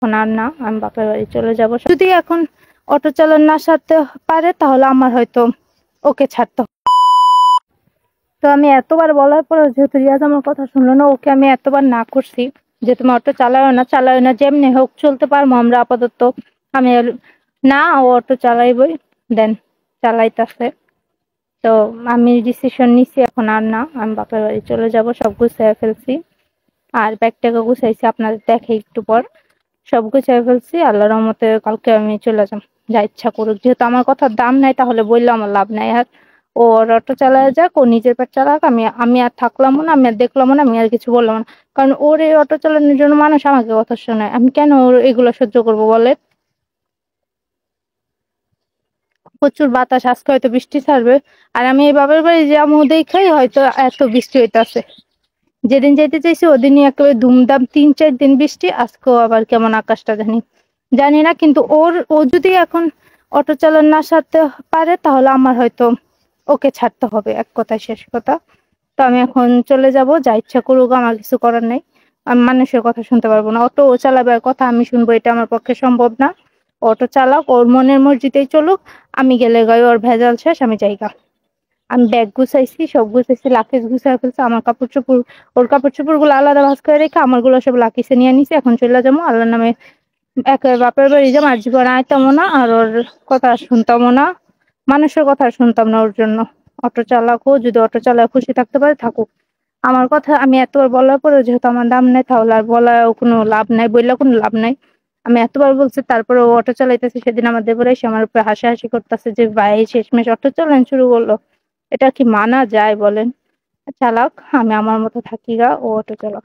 এখন আর না আমি বাপের বাড়ি চলে যাব যদি এখন অটো চালন না সারতে পারে তাহলে আমার হয়তো ওকে ছাড়তো তো আমি এতবার বলার পর যেহেতু রিয়াজ আমার কথা শুনলো না ওকে আমি এতবার না করছি যে তুমি অটো চালাও না চালাও না যেমনি হোক চলতে পারবো আমরা আপাতত আমি না ও অটো চালাইবই দেন চালাইতেছে তো আমি ডিসিশন নিছি এখন আর না আমি বাপের বাড়ি চলে যাব সব গুছিয়ে ফেলছি আর ব্যাগটাকে গুছাইছি আপনাদের দেখে একটু পর সব চাই ফেলছি আল্লাহ রহমতে কালকে আমি চলে যাব যা ইচ্ছা করুক যেহেতু আমার কথার দাম নাই তাহলে বললে আমার লাভ নাই আর ওর অটো চালায় যাক ও নিজের পেট চালাক আমি আমি আর থাকলাম না আমি আর দেখলাম না আমি আর কিছু বললাম না কারণ ওর এই অটো চালানোর জন্য মানুষ আমাকে কথা শোনায় আমি কেন ওর এগুলো সহ্য করবো বলে প্রচুর বাতাস আজকে হয়তো বৃষ্টি ছাড়বে আর আমি এই বাবার বাড়ি যে যেমন খাই হয়তো এত বৃষ্টি হইতাছে যেদিন যেতে চাইছি ওদিনই একেবারে ধুমধাম তিন চার দিন বৃষ্টি আজকেও আবার কেমন আকাশটা জানি জানি না কিন্তু ওর ও যদি এখন অটো চালন না সারতে পারে তাহলে আমার হয়তো ওকে ছাড়তে হবে এক কথায় শেষ কথা তো আমি এখন চলে যাব যা ইচ্ছা করুক আমার কিছু করার নেই আমি মানুষের কথা শুনতে পারবো না অটো ও চালাবার কথা আমি শুনবো এটা আমার পক্ষে সম্ভব না অটো চালাক ওর মনের মসজিদেই চলুক আমি গেলে গাই ওর ভেজাল শেষ আমি জায়গা আমি ব্যাগ গুছাইছি সব গুছাইছি লাকেজ গুছাই ফেলছি আমার কাপড় চোপড় ওর কাপড় চোপড় গুলো আলাদা ভাজ করে রেখে আমার গুলো সব লাকিসে নিয়ে নিছি এখন চলে যাবো আল্লাহর নামে এক বাপের বাড়ি যাবো আর জীবনে আইতামো না আর ওর কথা শুনতাম না মানুষের কথা শুনতাম না ওর জন্য অটো চালাকও যদি অটো চালায় খুশি থাকতে পারে থাকুক আমার কথা আমি এতবার বলার পরে যেহেতু আমার দাম নেই তাহলে আর বলার কোনো লাভ নাই বললে কোনো লাভ নাই আমি এতবার বলছি তারপরে ও অটো চালাইতেছে সেদিন আমার দেবরাই সে আমার উপরে হাসাহাসি করতেছে যে ভাই শেষমেশ অটো চালান শুরু করলো এটা কি মানা যায় বলেন চালাক আচ্ছা, আমি আমার মতো থাকি গা ও অটো চালাক